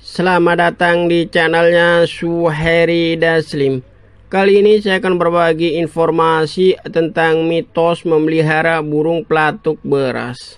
Selamat datang di channelnya Suheri Daslim Kali ini saya akan berbagi informasi tentang mitos memelihara burung pelatuk beras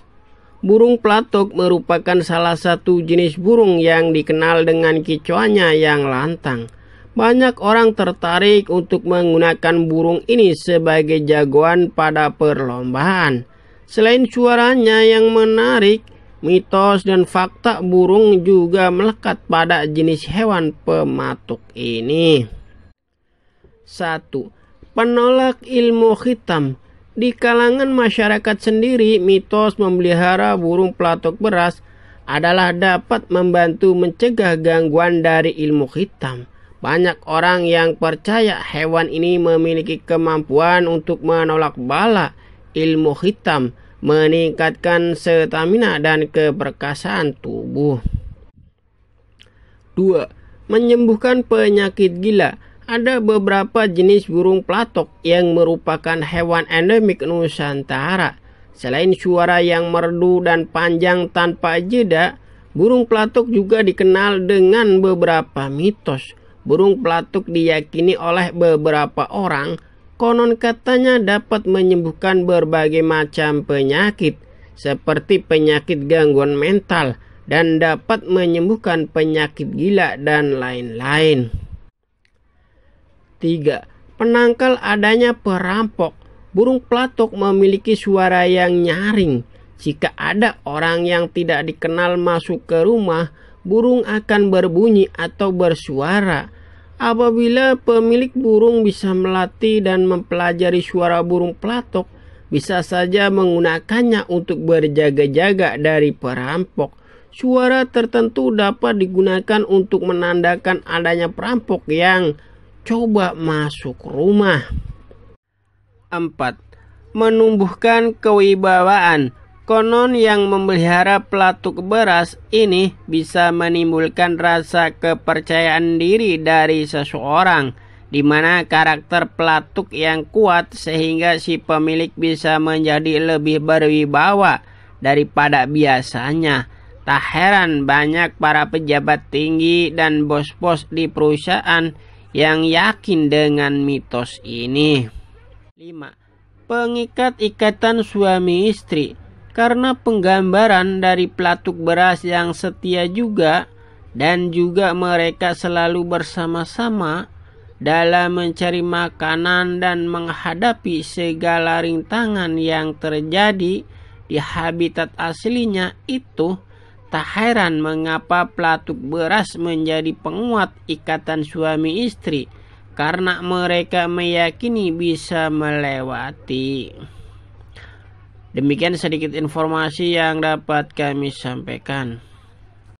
Burung pelatuk merupakan salah satu jenis burung yang dikenal dengan kicauannya yang lantang banyak orang tertarik untuk menggunakan burung ini sebagai jagoan pada perlombaan. Selain suaranya yang menarik, Mitos dan fakta burung juga melekat pada jenis hewan pematuk ini. 1. Penolak ilmu hitam Di kalangan masyarakat sendiri, mitos memelihara burung pelatuk beras adalah dapat membantu mencegah gangguan dari ilmu hitam. Banyak orang yang percaya hewan ini memiliki kemampuan untuk menolak bala ilmu hitam meningkatkan stamina dan keperkasaan tubuh. 2. Menyembuhkan penyakit gila. Ada beberapa jenis burung pelatok yang merupakan hewan endemik Nusantara. Selain suara yang merdu dan panjang tanpa jeda, burung pelatok juga dikenal dengan beberapa mitos. Burung pelatuk diyakini oleh beberapa orang konon katanya dapat menyembuhkan berbagai macam penyakit seperti penyakit gangguan mental dan dapat menyembuhkan penyakit gila dan lain-lain. 3. Penangkal adanya perampok. Burung pelatuk memiliki suara yang nyaring. Jika ada orang yang tidak dikenal masuk ke rumah, burung akan berbunyi atau bersuara Apabila pemilik burung bisa melatih dan mempelajari suara burung pelatok, bisa saja menggunakannya untuk berjaga-jaga dari perampok. Suara tertentu dapat digunakan untuk menandakan adanya perampok yang coba masuk rumah. 4. Menumbuhkan kewibawaan Konon yang memelihara pelatuk beras ini bisa menimbulkan rasa kepercayaan diri dari seseorang di mana karakter pelatuk yang kuat sehingga si pemilik bisa menjadi lebih berwibawa daripada biasanya. Tak heran banyak para pejabat tinggi dan bos-bos di perusahaan yang yakin dengan mitos ini. 5. Pengikat ikatan suami istri karena penggambaran dari pelatuk beras yang setia juga dan juga mereka selalu bersama-sama dalam mencari makanan dan menghadapi segala rintangan yang terjadi di habitat aslinya itu tak heran mengapa pelatuk beras menjadi penguat ikatan suami istri karena mereka meyakini bisa melewati. Demikian sedikit informasi yang dapat kami sampaikan.